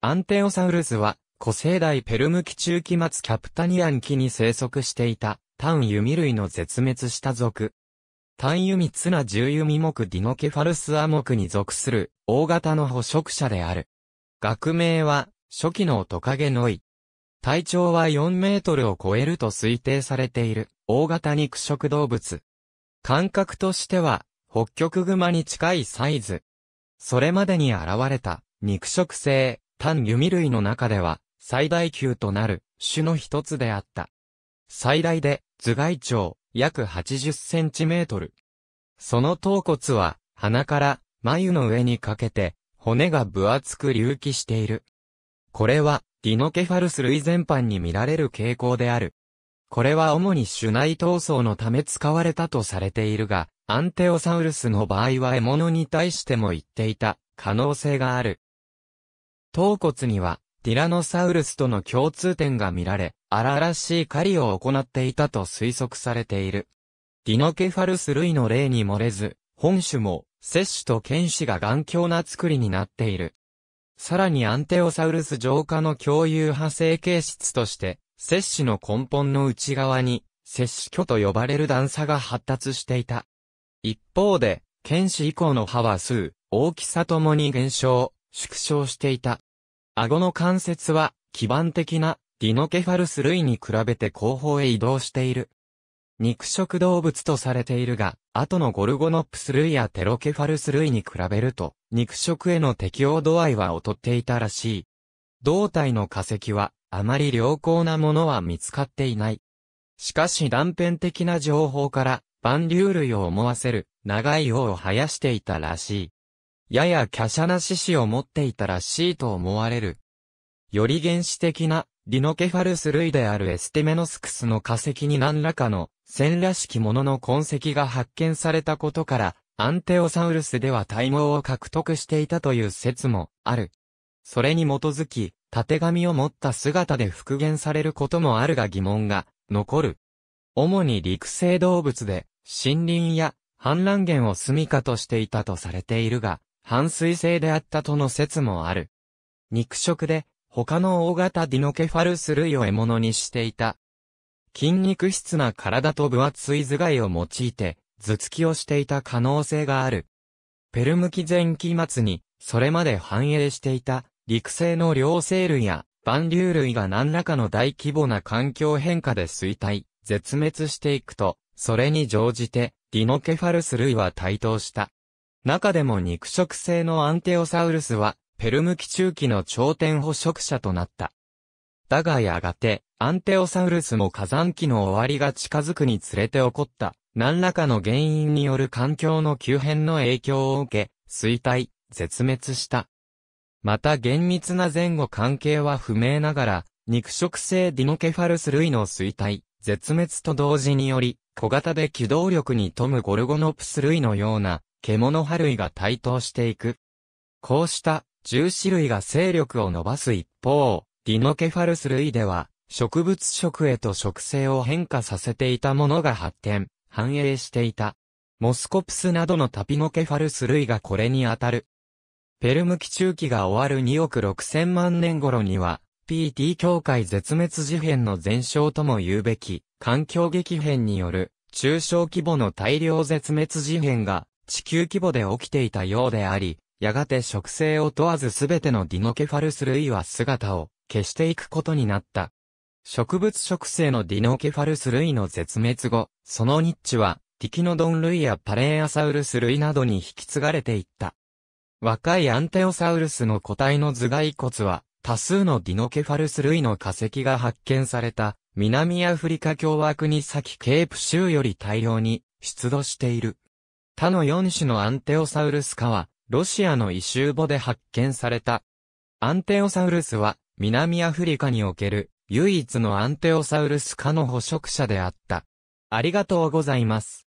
アンテオサウルスは、古生代ペルム期中期末キャプタニアン期に生息していた、単弓類の絶滅した族。単弓ツナ重弓目ディノケファルスア目に属する、大型の捕食者である。学名は、初期のトカゲノイ。体長は4メートルを超えると推定されている、大型肉食動物。感覚としては、北極熊に近いサイズ。それまでに現れた、肉食性、単弓類の中では最大級となる種の一つであった。最大で頭蓋長約80センチメートル。その頭骨は鼻から眉の上にかけて骨が分厚く隆起している。これはディノケファルス類全般に見られる傾向である。これは主に種内闘争のため使われたとされているが、アンテオサウルスの場合は獲物に対しても言っていた可能性がある。頭骨には、ティラノサウルスとの共通点が見られ、荒々しい狩りを行っていたと推測されている。ディノケファルス類の例に漏れず、本種も、摂取と剣士が頑強な作りになっている。さらにアンテオサウルス浄化の共有派成形質として、摂取の根本の内側に、摂取挙と呼ばれる段差が発達していた。一方で、剣士以降の派は数、大きさともに減少、縮小していた。顎の関節は基盤的なディノケファルス類に比べて後方へ移動している。肉食動物とされているが、後のゴルゴノプス類やテロケファルス類に比べると、肉食への適応度合いは劣っていたらしい。胴体の化石は、あまり良好なものは見つかっていない。しかし断片的な情報から、万竜類を思わせる、長い尾を生やしていたらしい。やや華奢な獅子を持っていたらしいと思われる。より原始的なディノケファルス類であるエステメノスクスの化石に何らかの線らしきものの痕跡が発見されたことから、アンテオサウルスでは体毛を獲得していたという説もある。それに基づき、縦紙を持った姿で復元されることもあるが疑問が残る。主に陸生動物で、森林や氾濫源を住処としていたとされているが、半水性であったとの説もある。肉食で、他の大型ディノケファルス類を獲物にしていた。筋肉質な体と分厚い頭蓋を用いて、頭突きをしていた可能性がある。ペルム紀前期末に、それまで繁栄していた、陸生の両生類や、万竜類が何らかの大規模な環境変化で衰退、絶滅していくと、それに乗じて、ディノケファルス類は台頭した。中でも肉食性のアンテオサウルスは、ペルム期中期の頂点捕食者となった。だがやがて、アンテオサウルスも火山期の終わりが近づくにつれて起こった、何らかの原因による環境の急変の影響を受け、衰退、絶滅した。また厳密な前後関係は不明ながら、肉食性ディノケファルス類の衰退、絶滅と同時により、小型で機動力に富むゴルゴノプス類のような、獣派類が台頭していく。こうした重視類が勢力を伸ばす一方、ディノケファルス類では、植物食へと植生を変化させていたものが発展、繁栄していた。モスコプスなどのタピノケファルス類がこれにあたる。ペルム期中期が終わる2億6000万年頃には、PT 境界絶滅事変の前哨とも言うべき、環境激変による、中小規模の大量絶滅事変が地球規模で起きていたようであり、やがて植生を問わずすべてのディノケファルス類は姿を消していくことになった。植物植生のディノケファルス類の絶滅後、そのニッチは、ティキノドン類やパレーアサウルス類などに引き継がれていった。若いアンテオサウルスの個体の頭蓋骨は、多数のディノケファルス類の化石が発見された、南アフリカ共和国に先ケープ州より大量に出土している。他の4種のアンテオサウルス科は、ロシアの異臭母で発見された。アンテオサウルスは、南アフリカにおける、唯一のアンテオサウルス科の捕食者であった。ありがとうございます。